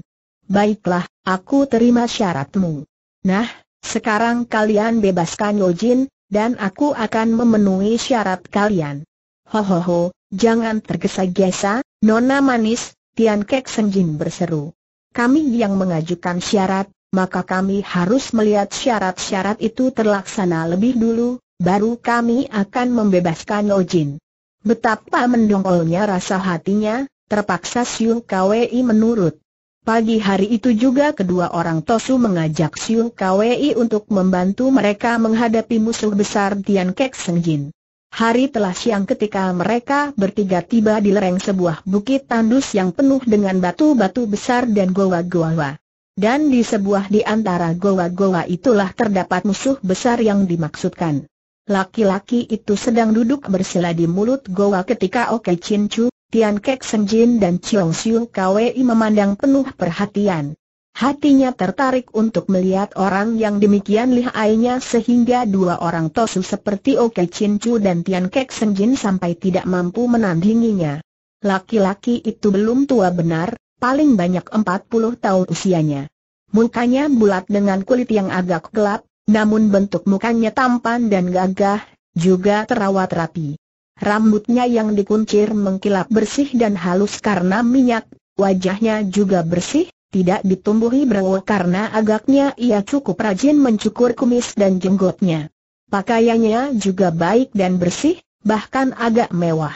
Baiklah, aku terima syaratmu. Nah, sekarang kalian bebaskan Yo Jin, dan aku akan memenuhi syarat kalian. Hohoho, jangan tergesa-gesa, Nona Manis, Tian Kek Senjin berseru. Kami yang mengajukan syarat, maka kami harus melihat syarat-syarat itu terlaksana lebih dulu, baru kami akan membebaskan Ojin. Betapa mendongolnya rasa hatinya, terpaksa Siung Kwei menurut. Pagi hari itu juga kedua orang Tosu mengajak Siung Kwei untuk membantu mereka menghadapi musuh besar Tian Kek Jin. Hari telah siang ketika mereka bertiga tiba di lereng sebuah bukit tandus yang penuh dengan batu-batu besar dan goa-goa. Dan di sebuah di antara goa-goa itulah terdapat musuh besar yang dimaksudkan. Laki-laki itu sedang duduk bersila di mulut goa ketika Oke Chin Chu, Tian Kek Jin dan Chiong Siu Kwei memandang penuh perhatian. Hatinya tertarik untuk melihat orang yang demikian lihainya sehingga dua orang tosu seperti Oke Chin Chu dan Tian Kek Sen Jin sampai tidak mampu menandinginya. Laki-laki itu belum tua benar, paling banyak 40 tahun usianya. Mukanya bulat dengan kulit yang agak gelap, namun bentuk mukanya tampan dan gagah, juga terawat rapi. Rambutnya yang dikuncir mengkilap bersih dan halus karena minyak, wajahnya juga bersih, tidak ditumbuhi brengol karena agaknya ia cukup rajin mencukur kumis dan jenggotnya. Pakaiannya juga baik dan bersih, bahkan agak mewah.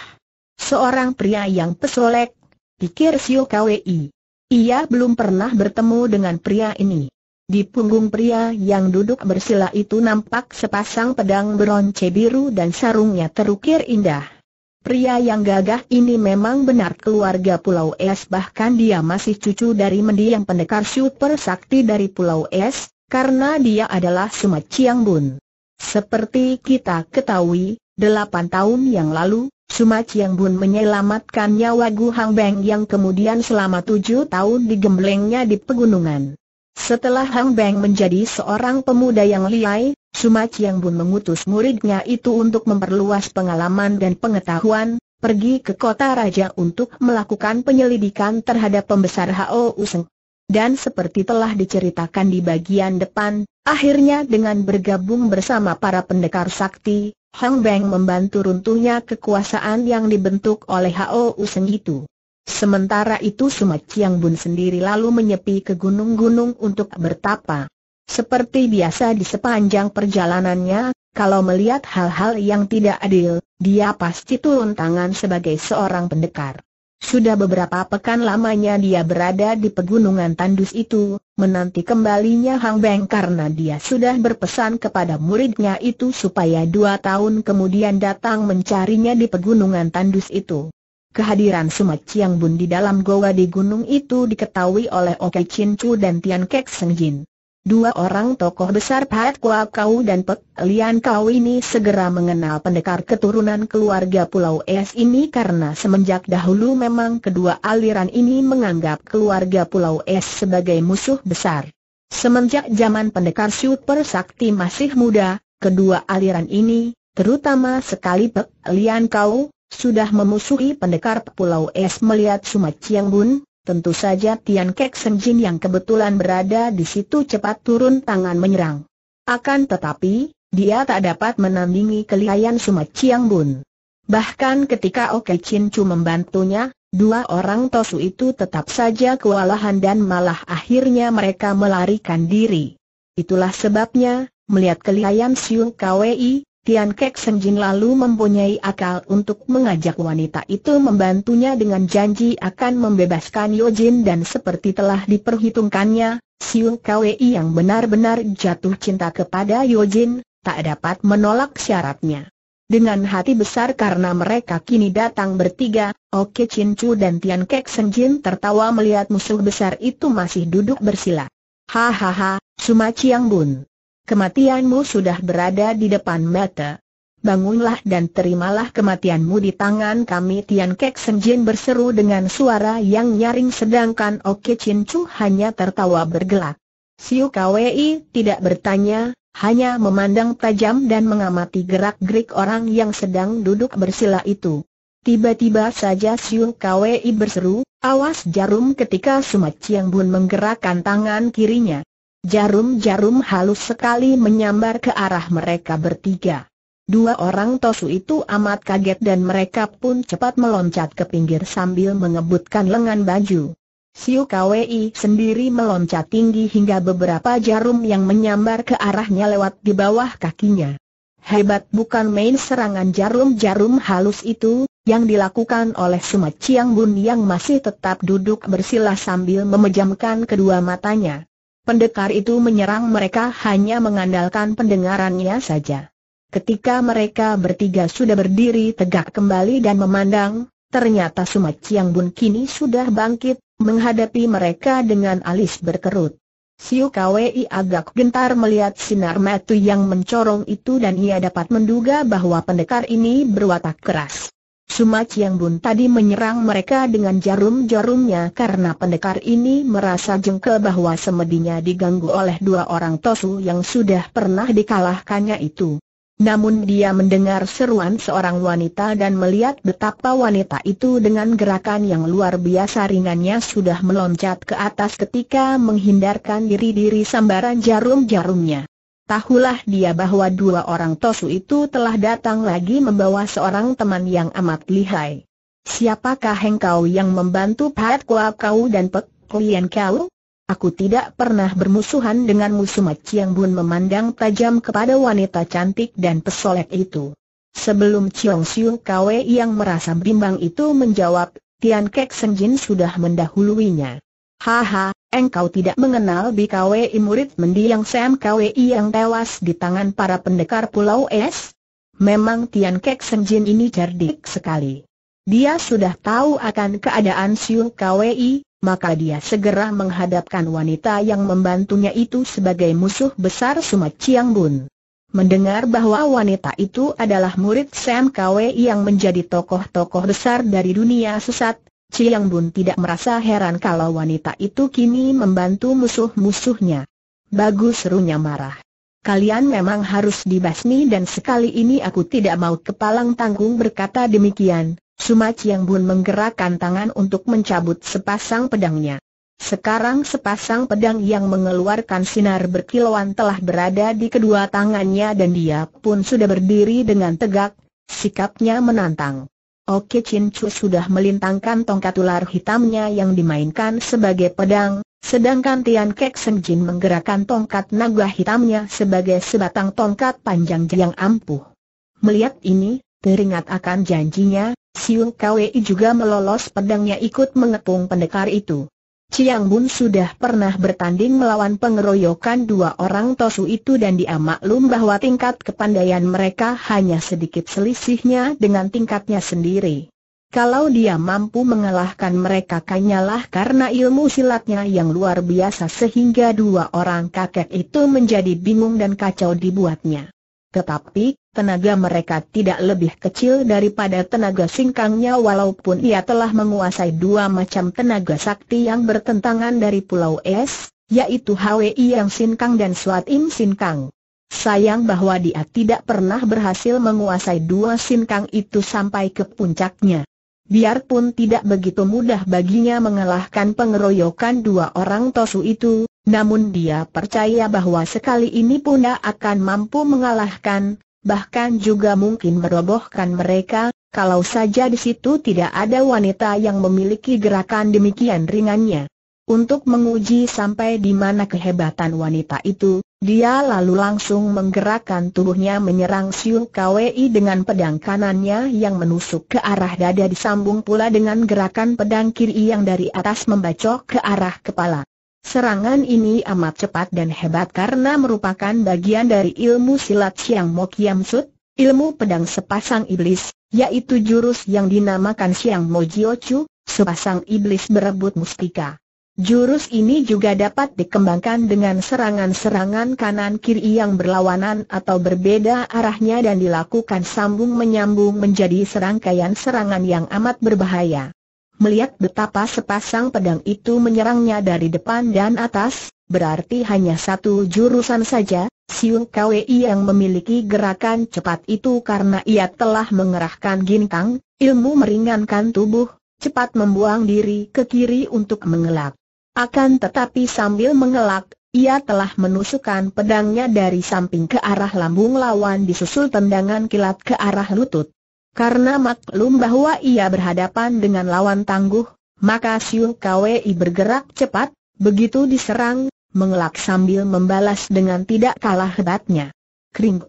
Seorang pria yang pesolek, pikir Sio Kwi. Ia belum pernah bertemu dengan pria ini. Di punggung pria yang duduk bersila itu nampak sepasang pedang beronce biru dan sarungnya terukir indah. Pria yang gagah ini memang benar keluarga Pulau Es bahkan dia masih cucu dari mendiang pendekar super sakti dari Pulau Es, karena dia adalah Sumat Chiang Bun. Seperti kita ketahui, delapan tahun yang lalu, Sumat Chiang Bun menyelamatkan nyawa Gu Hang Beng yang kemudian selama tujuh tahun digemblengnya di pegunungan. Setelah Hang Beng menjadi seorang pemuda yang liai, Suma Chiang Bun mengutus muridnya itu untuk memperluas pengalaman dan pengetahuan, pergi ke kota raja untuk melakukan penyelidikan terhadap pembesar Hao Useng. Dan seperti telah diceritakan di bagian depan, akhirnya dengan bergabung bersama para pendekar sakti, Hang Beng membantu runtuhnya kekuasaan yang dibentuk oleh Hao Useng itu. Sementara itu Sumat Chiang Bun sendiri lalu menyepi ke gunung-gunung untuk bertapa. Seperti biasa di sepanjang perjalanannya, kalau melihat hal-hal yang tidak adil, dia pasti turun tangan sebagai seorang pendekar. Sudah beberapa pekan lamanya dia berada di pegunungan tandus itu, menanti kembalinya Hang Beng karena dia sudah berpesan kepada muridnya itu supaya dua tahun kemudian datang mencarinya di pegunungan tandus itu. Kehadiran Sumat Chiang Bun di dalam goa di gunung itu diketahui oleh Oke Chin Chu dan Tian Kek Seng Jin. Dua orang tokoh besar Pat Kua Kau dan Pek Lian Kau ini segera mengenal pendekar keturunan keluarga Pulau Es ini karena semenjak dahulu memang kedua aliran ini menganggap keluarga Pulau Es sebagai musuh besar. Semenjak zaman pendekar Super Sakti masih muda, kedua aliran ini, terutama sekali Pek Lian Kau, sudah memusuhi pendekar Pulau Es melihat Sumat Chiang Bun, tentu saja Tian Kek Jin yang kebetulan berada di situ cepat turun tangan menyerang. Akan tetapi, dia tak dapat menandingi kelihayan Sumat Chiang Bun. Bahkan ketika Oke Chin Chu membantunya, dua orang tosu itu tetap saja kewalahan dan malah akhirnya mereka melarikan diri. Itulah sebabnya, melihat kelihayan Siung Kwei, Tian Kek Senjin lalu mempunyai akal untuk mengajak wanita itu membantunya dengan janji akan membebaskan Yojin dan seperti telah diperhitungkannya, Siu Kwei yang benar-benar jatuh cinta kepada Yojin, tak dapat menolak syaratnya. Dengan hati besar karena mereka kini datang bertiga, Oke oh Chin Chu dan Tian Kek Senjin tertawa melihat musuh besar itu masih duduk bersila. Hahaha, Suma Chiang Bun. Kematianmu sudah berada di depan mata. Bangunlah dan terimalah kematianmu di tangan kami Tian Kek Senjin berseru dengan suara yang nyaring sedangkan Oke Chin Chu hanya tertawa bergelak. Siu Kwei tidak bertanya, hanya memandang tajam dan mengamati gerak-gerik orang yang sedang duduk bersila itu. Tiba-tiba saja Siu Kwei berseru, awas jarum ketika Sumat Chiang Bun menggerakkan tangan kirinya. Jarum-jarum halus sekali menyambar ke arah mereka bertiga. Dua orang tosu itu amat kaget dan mereka pun cepat meloncat ke pinggir sambil mengebutkan lengan baju. Siu Kwei sendiri meloncat tinggi hingga beberapa jarum yang menyambar ke arahnya lewat di bawah kakinya. Hebat bukan main serangan jarum-jarum halus itu, yang dilakukan oleh Suma Chiang Bun yang masih tetap duduk bersila sambil memejamkan kedua matanya. Pendekar itu menyerang mereka hanya mengandalkan pendengarannya saja. Ketika mereka bertiga sudah berdiri tegak kembali dan memandang, ternyata Sumat Chiang Bun kini sudah bangkit, menghadapi mereka dengan alis berkerut. Siu Kwei agak gentar melihat sinar mata yang mencorong itu dan ia dapat menduga bahwa pendekar ini berwatak keras. Suma Chiang Bun tadi menyerang mereka dengan jarum-jarumnya karena pendekar ini merasa jengkel bahwa semedinya diganggu oleh dua orang tosu yang sudah pernah dikalahkannya itu. Namun dia mendengar seruan seorang wanita dan melihat betapa wanita itu dengan gerakan yang luar biasa ringannya sudah meloncat ke atas ketika menghindarkan diri-diri sambaran jarum-jarumnya. Tahulah dia bahwa dua orang Tosu itu telah datang lagi membawa seorang teman yang amat lihai. Siapakah engkau yang membantu Pat Kua kau dan Pek Klien kau? Aku tidak pernah bermusuhan dengan musuh Sumat Chiang Bun memandang tajam kepada wanita cantik dan pesolek itu. Sebelum Chiong Siu Kwe yang merasa bimbang itu menjawab, Tian Kek Senjin sudah mendahuluinya. Haha, engkau tidak mengenal BKWI murid mendiang Sam KWI yang tewas di tangan para pendekar Pulau Es? Memang Tian Kek Senjin ini cerdik sekali. Dia sudah tahu akan keadaan Siu KWI, maka dia segera menghadapkan wanita yang membantunya itu sebagai musuh besar Sumat Chiang Bun. Mendengar bahwa wanita itu adalah murid Sam KWI yang menjadi tokoh-tokoh besar dari dunia sesat, Chiang Bun tidak merasa heran kalau wanita itu kini membantu musuh-musuhnya. Bagus serunya marah. Kalian memang harus dibasmi dan sekali ini aku tidak mau kepalang tanggung berkata demikian. Suma Chiang Bun menggerakkan tangan untuk mencabut sepasang pedangnya. Sekarang sepasang pedang yang mengeluarkan sinar berkilauan telah berada di kedua tangannya dan dia pun sudah berdiri dengan tegak, sikapnya menantang. Oke Chin Chu sudah melintangkan tongkat ular hitamnya yang dimainkan sebagai pedang, sedangkan Tian Kek Seng Jin menggerakkan tongkat naga hitamnya sebagai sebatang tongkat panjang yang ampuh. Melihat ini, teringat akan janjinya, Siung Kwei juga melolos pedangnya ikut mengepung pendekar itu. Chiang Bun sudah pernah bertanding melawan pengeroyokan dua orang Tosu itu dan dia maklum bahwa tingkat kepandaian mereka hanya sedikit selisihnya dengan tingkatnya sendiri. Kalau dia mampu mengalahkan mereka kanyalah karena ilmu silatnya yang luar biasa sehingga dua orang kakek itu menjadi bingung dan kacau dibuatnya. Tetapi, tenaga mereka tidak lebih kecil daripada tenaga singkangnya walaupun ia telah menguasai dua macam tenaga sakti yang bertentangan dari Pulau Es, yaitu Hwi Yang singkang dan Swatim Im Sinkang. Sayang bahwa dia tidak pernah berhasil menguasai dua singkang itu sampai ke puncaknya. Biarpun tidak begitu mudah baginya mengalahkan pengeroyokan dua orang Tosu itu, namun dia percaya bahwa sekali ini pun dia akan mampu mengalahkan, bahkan juga mungkin merobohkan mereka, kalau saja di situ tidak ada wanita yang memiliki gerakan demikian ringannya. Untuk menguji sampai di mana kehebatan wanita itu, dia lalu langsung menggerakkan tubuhnya menyerang Siu Kwei dengan pedang kanannya yang menusuk ke arah dada disambung pula dengan gerakan pedang kiri yang dari atas membacok ke arah kepala. Serangan ini amat cepat dan hebat karena merupakan bagian dari ilmu silat Siang Mo Kiam Sut, ilmu pedang sepasang iblis, yaitu jurus yang dinamakan Siang Mo Jio Chu, sepasang iblis berebut mustika. Jurus ini juga dapat dikembangkan dengan serangan-serangan kanan-kiri yang berlawanan atau berbeda arahnya dan dilakukan sambung-menyambung menjadi serangkaian serangan yang amat berbahaya melihat betapa sepasang pedang itu menyerangnya dari depan dan atas, berarti hanya satu jurusan saja, Siung Kwei yang memiliki gerakan cepat itu karena ia telah mengerahkan gintang, ilmu meringankan tubuh, cepat membuang diri ke kiri untuk mengelak. Akan tetapi sambil mengelak, ia telah menusukkan pedangnya dari samping ke arah lambung lawan disusul tendangan kilat ke arah lutut. Karena maklum bahwa ia berhadapan dengan lawan tangguh, maka Siu Kwei bergerak cepat, begitu diserang, mengelak sambil membalas dengan tidak kalah hebatnya. Kring.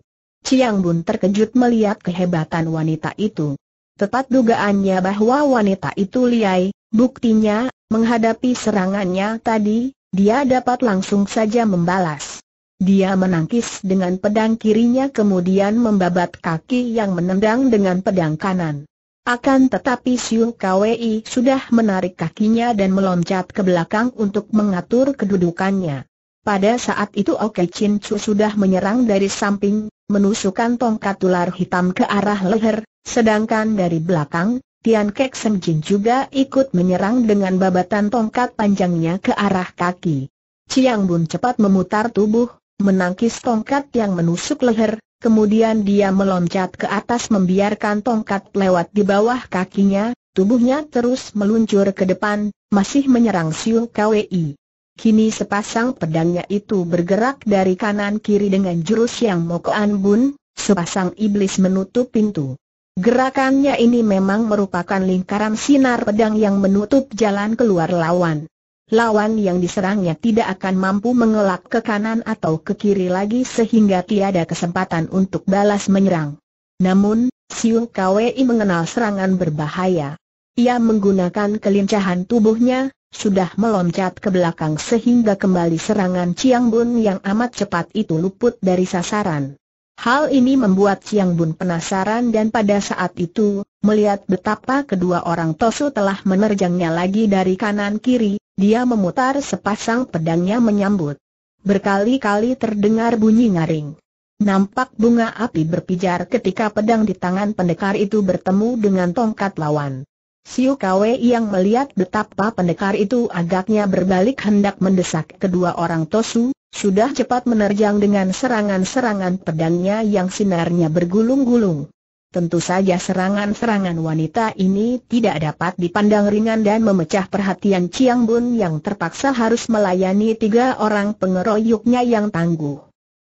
Ciang Bun terkejut melihat kehebatan wanita itu. Tepat dugaannya bahwa wanita itu liai, buktinya, menghadapi serangannya tadi, dia dapat langsung saja membalas. Dia menangkis dengan pedang kirinya kemudian membabat kaki yang menendang dengan pedang kanan. Akan tetapi Siu Kwei sudah menarik kakinya dan meloncat ke belakang untuk mengatur kedudukannya. Pada saat itu Oke Chin Chu sudah menyerang dari samping, menusukkan tongkat ular hitam ke arah leher, sedangkan dari belakang, Tian Kek Seng Jin juga ikut menyerang dengan babatan tongkat panjangnya ke arah kaki. Chiang Bun cepat memutar tubuh, menangkis tongkat yang menusuk leher, kemudian dia meloncat ke atas membiarkan tongkat lewat di bawah kakinya, tubuhnya terus meluncur ke depan, masih menyerang Siu Kwi. Kini sepasang pedangnya itu bergerak dari kanan kiri dengan jurus yang Mokoan Bun, sepasang iblis menutup pintu. Gerakannya ini memang merupakan lingkaran sinar pedang yang menutup jalan keluar lawan lawan yang diserangnya tidak akan mampu mengelak ke kanan atau ke kiri lagi sehingga tiada kesempatan untuk balas menyerang. Namun, Siu Kwei mengenal serangan berbahaya. Ia menggunakan kelincahan tubuhnya, sudah meloncat ke belakang sehingga kembali serangan Chiang Bun yang amat cepat itu luput dari sasaran. Hal ini membuat Chiang Bun penasaran dan pada saat itu, Melihat betapa kedua orang Tosu telah menerjangnya lagi dari kanan kiri, dia memutar sepasang pedangnya menyambut. Berkali-kali terdengar bunyi ngaring. Nampak bunga api berpijar ketika pedang di tangan pendekar itu bertemu dengan tongkat lawan. Siu Kwe yang melihat betapa pendekar itu agaknya berbalik hendak mendesak kedua orang Tosu, sudah cepat menerjang dengan serangan-serangan pedangnya yang sinarnya bergulung-gulung. Tentu saja serangan-serangan wanita ini tidak dapat dipandang ringan dan memecah perhatian Chiang Bun yang terpaksa harus melayani tiga orang pengeroyoknya yang tangguh.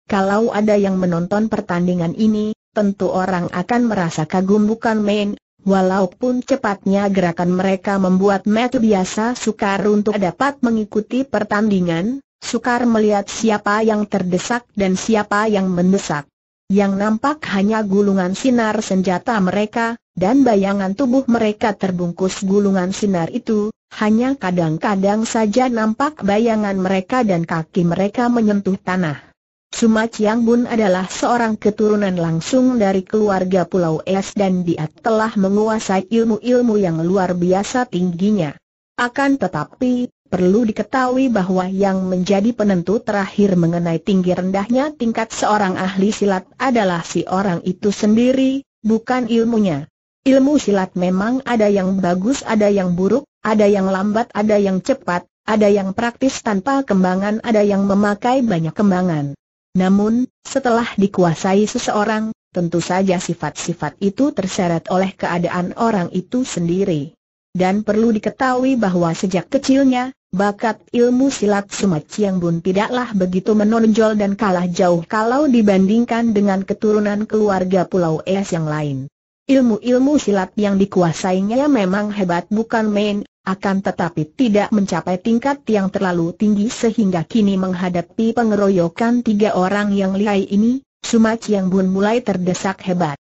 Kalau ada yang menonton pertandingan ini, tentu orang akan merasa kagum bukan main, walaupun cepatnya gerakan mereka membuat metu biasa sukar untuk dapat mengikuti pertandingan, sukar melihat siapa yang terdesak dan siapa yang mendesak yang nampak hanya gulungan sinar senjata mereka, dan bayangan tubuh mereka terbungkus gulungan sinar itu, hanya kadang-kadang saja nampak bayangan mereka dan kaki mereka menyentuh tanah. Suma Chiang Bun adalah seorang keturunan langsung dari keluarga Pulau Es dan dia telah menguasai ilmu-ilmu yang luar biasa tingginya. Akan tetapi, Perlu diketahui bahwa yang menjadi penentu terakhir mengenai tinggi rendahnya tingkat seorang ahli silat adalah si orang itu sendiri, bukan ilmunya. Ilmu silat memang ada yang bagus ada yang buruk, ada yang lambat ada yang cepat, ada yang praktis tanpa kembangan ada yang memakai banyak kembangan. Namun, setelah dikuasai seseorang, tentu saja sifat-sifat itu terseret oleh keadaan orang itu sendiri. Dan perlu diketahui bahwa sejak kecilnya, bakat ilmu silat Sumat Chiang Bun tidaklah begitu menonjol dan kalah jauh kalau dibandingkan dengan keturunan keluarga Pulau Es yang lain. Ilmu-ilmu silat yang dikuasainya memang hebat bukan main, akan tetapi tidak mencapai tingkat yang terlalu tinggi sehingga kini menghadapi pengeroyokan tiga orang yang lihai ini, Sumat Chiang Bun mulai terdesak hebat.